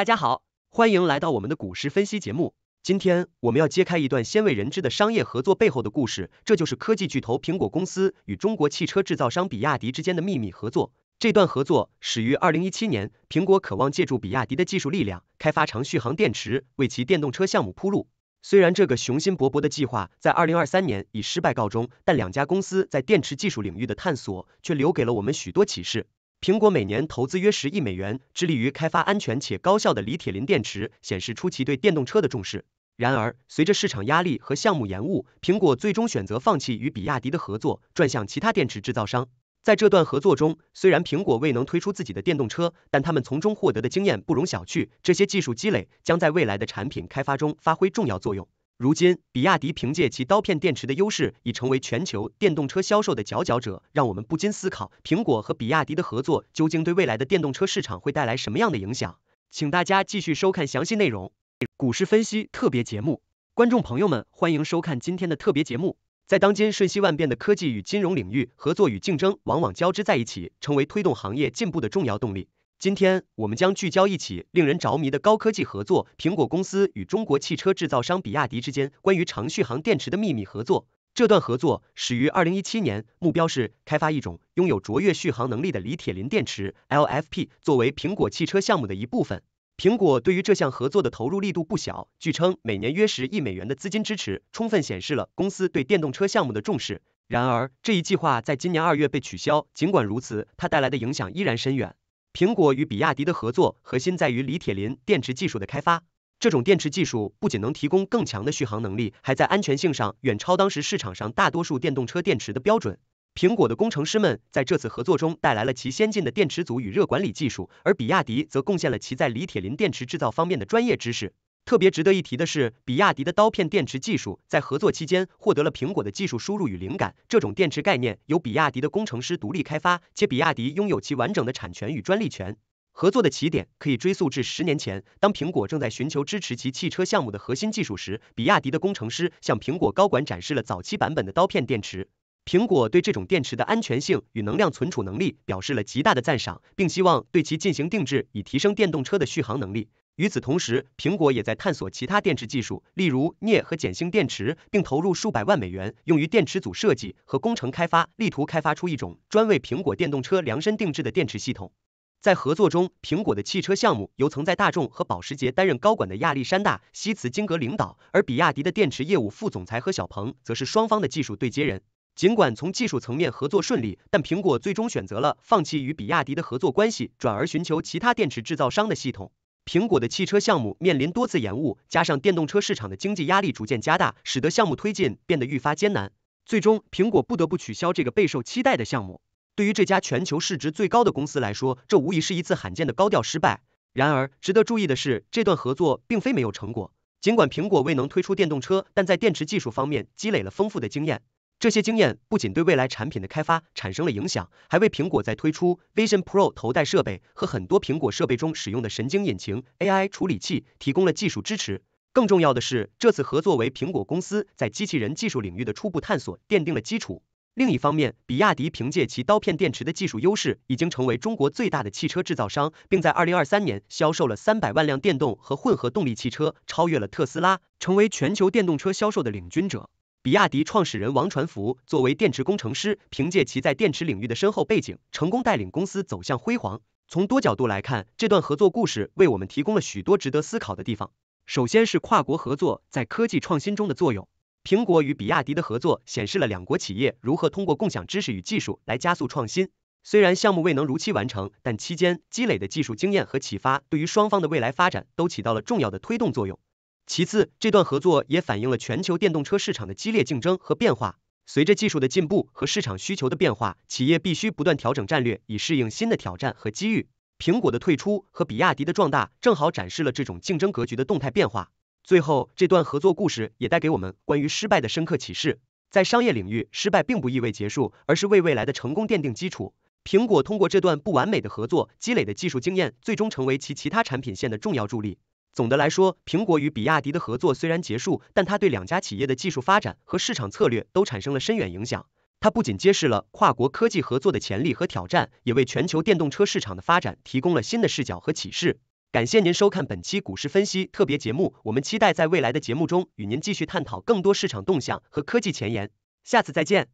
大家好，欢迎来到我们的股市分析节目。今天我们要揭开一段鲜为人知的商业合作背后的故事，这就是科技巨头苹果公司与中国汽车制造商比亚迪之间的秘密合作。这段合作始于二零一七年，苹果渴望借助比亚迪的技术力量，开发长续航电池，为其电动车项目铺路。虽然这个雄心勃勃的计划在二零二三年以失败告终，但两家公司在电池技术领域的探索，却留给了我们许多启示。苹果每年投资约十亿美元，致力于开发安全且高效的锂铁磷电池，显示出其对电动车的重视。然而，随着市场压力和项目延误，苹果最终选择放弃与比亚迪的合作，转向其他电池制造商。在这段合作中，虽然苹果未能推出自己的电动车，但他们从中获得的经验不容小觑。这些技术积累将在未来的产品开发中发挥重要作用。如今，比亚迪凭借其刀片电池的优势，已成为全球电动车销售的佼佼者。让我们不禁思考，苹果和比亚迪的合作究竟对未来的电动车市场会带来什么样的影响？请大家继续收看详细内容。股市分析特别节目，观众朋友们，欢迎收看今天的特别节目。在当今瞬息万变的科技与金融领域，合作与竞争往往交织在一起，成为推动行业进步的重要动力。今天，我们将聚焦一起令人着迷的高科技合作——苹果公司与中国汽车制造商比亚迪之间关于长续航电池的秘密合作。这段合作始于二零一七年，目标是开发一种拥有卓越续航能力的锂铁磷电池 （LFP），作为苹果汽车项目的一部分。苹果对于这项合作的投入力度不小，据称每年约十亿美元的资金支持，充分显示了公司对电动车项目的重视。然而，这一计划在今年二月被取消。尽管如此，它带来的影响依然深远。苹果与比亚迪的合作核心在于锂铁磷电池技术的开发。这种电池技术不仅能提供更强的续航能力，还在安全性上远超当时市场上大多数电动车电池的标准。苹果的工程师们在这次合作中带来了其先进的电池组与热管理技术，而比亚迪则贡献了其在锂铁磷电池制造方面的专业知识。特别值得一提的是，比亚迪的刀片电池技术在合作期间获得了苹果的技术输入与灵感。这种电池概念由比亚迪的工程师独立开发，且比亚迪拥有其完整的产权与专利权。合作的起点可以追溯至十年前，当苹果正在寻求支持其汽车项目的核心技术时，比亚迪的工程师向苹果高管展示了早期版本的刀片电池。苹果对这种电池的安全性与能量存储能力表示了极大的赞赏，并希望对其进行定制，以提升电动车的续航能力。与此同时，苹果也在探索其他电池技术，例如镍和碱性电池，并投入数百万美元用于电池组设计和工程开发，力图开发出一种专为苹果电动车量身定制的电池系统。在合作中，苹果的汽车项目由曾在大众和保时捷担任高管的亚历山大·希茨金格领导，而比亚迪的电池业务副总裁和小鹏则是双方的技术对接人。尽管从技术层面合作顺利，但苹果最终选择了放弃与比亚迪的合作关系，转而寻求其他电池制造商的系统。苹果的汽车项目面临多次延误，加上电动车市场的经济压力逐渐加大，使得项目推进变得愈发艰难。最终，苹果不得不取消这个备受期待的项目。对于这家全球市值最高的公司来说，这无疑是一次罕见的高调失败。然而，值得注意的是，这段合作并非没有成果。尽管苹果未能推出电动车，但在电池技术方面积累了丰富的经验。这些经验不仅对未来产品的开发产生了影响，还为苹果在推出 Vision Pro 头戴设备和很多苹果设备中使用的神经引擎 AI 处理器提供了技术支持。更重要的是，这次合作为苹果公司在机器人技术领域的初步探索奠定了基础。另一方面，比亚迪凭借其刀片电池的技术优势，已经成为中国最大的汽车制造商，并在二零二三年销售了三百万辆电动和混合动力汽车，超越了特斯拉，成为全球电动车销售的领军者。比亚迪创始人王传福作为电池工程师，凭借其在电池领域的深厚背景，成功带领公司走向辉煌。从多角度来看，这段合作故事为我们提供了许多值得思考的地方。首先是跨国合作在科技创新中的作用。苹果与比亚迪的合作显示了两国企业如何通过共享知识与技术来加速创新。虽然项目未能如期完成，但期间积累的技术经验和启发，对于双方的未来发展都起到了重要的推动作用。其次，这段合作也反映了全球电动车市场的激烈竞争和变化。随着技术的进步和市场需求的变化，企业必须不断调整战略，以适应新的挑战和机遇。苹果的退出和比亚迪的壮大，正好展示了这种竞争格局的动态变化。最后，这段合作故事也带给我们关于失败的深刻启示：在商业领域，失败并不意味结束，而是为未来的成功奠定基础。苹果通过这段不完美的合作积累的技术经验，最终成为其其他产品线的重要助力。总的来说，苹果与比亚迪的合作虽然结束，但它对两家企业的技术发展和市场策略都产生了深远影响。它不仅揭示了跨国科技合作的潜力和挑战，也为全球电动车市场的发展提供了新的视角和启示。感谢您收看本期股市分析特别节目，我们期待在未来的节目中与您继续探讨更多市场动向和科技前沿。下次再见。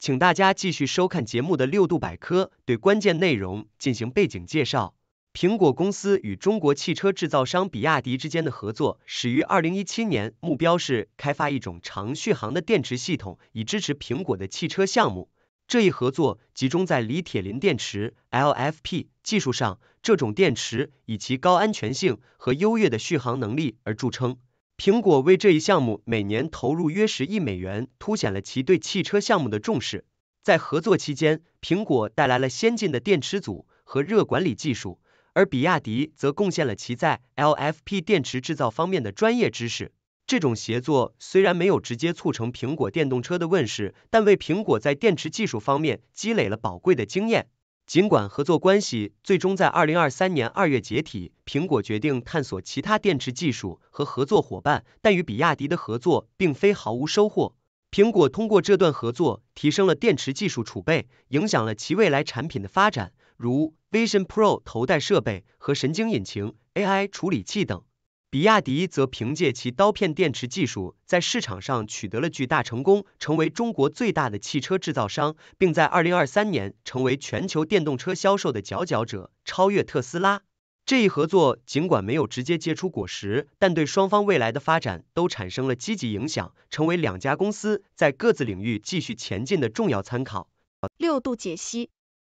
请大家继续收看节目的六度百科，对关键内容进行背景介绍。苹果公司与中国汽车制造商比亚迪之间的合作始于二零一七年，目标是开发一种长续航的电池系统，以支持苹果的汽车项目。这一合作集中在锂铁磷电池 （LFP） 技术上，这种电池以其高安全性和优越的续航能力而著称。苹果为这一项目每年投入约十亿美元，凸显了其对汽车项目的重视。在合作期间，苹果带来了先进的电池组和热管理技术，而比亚迪则贡献了其在 LFP 电池制造方面的专业知识。这种协作虽然没有直接促成苹果电动车的问世，但为苹果在电池技术方面积累了宝贵的经验。尽管合作关系最终在二零二三年二月解体，苹果决定探索其他电池技术和合作伙伴，但与比亚迪的合作并非毫无收获。苹果通过这段合作，提升了电池技术储备，影响了其未来产品的发展，如 Vision Pro 头戴设备和神经引擎 AI 处理器等。比亚迪则凭借其刀片电池技术在市场上取得了巨大成功，成为中国最大的汽车制造商，并在二零二三年成为全球电动车销售的佼佼者，超越特斯拉。这一合作尽管没有直接结出果实，但对双方未来的发展都产生了积极影响，成为两家公司在各自领域继续前进的重要参考。六度解析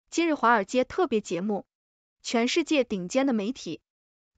今日华尔街特别节目，全世界顶尖的媒体。